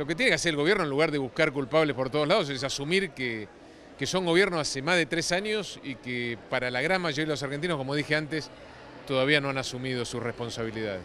lo que tiene que hacer el gobierno en lugar de buscar culpables por todos lados es asumir que, son gobierno hace más de tres años y que para la gran mayoría de los argentinos, como dije antes, todavía no han asumido sus responsabilidades.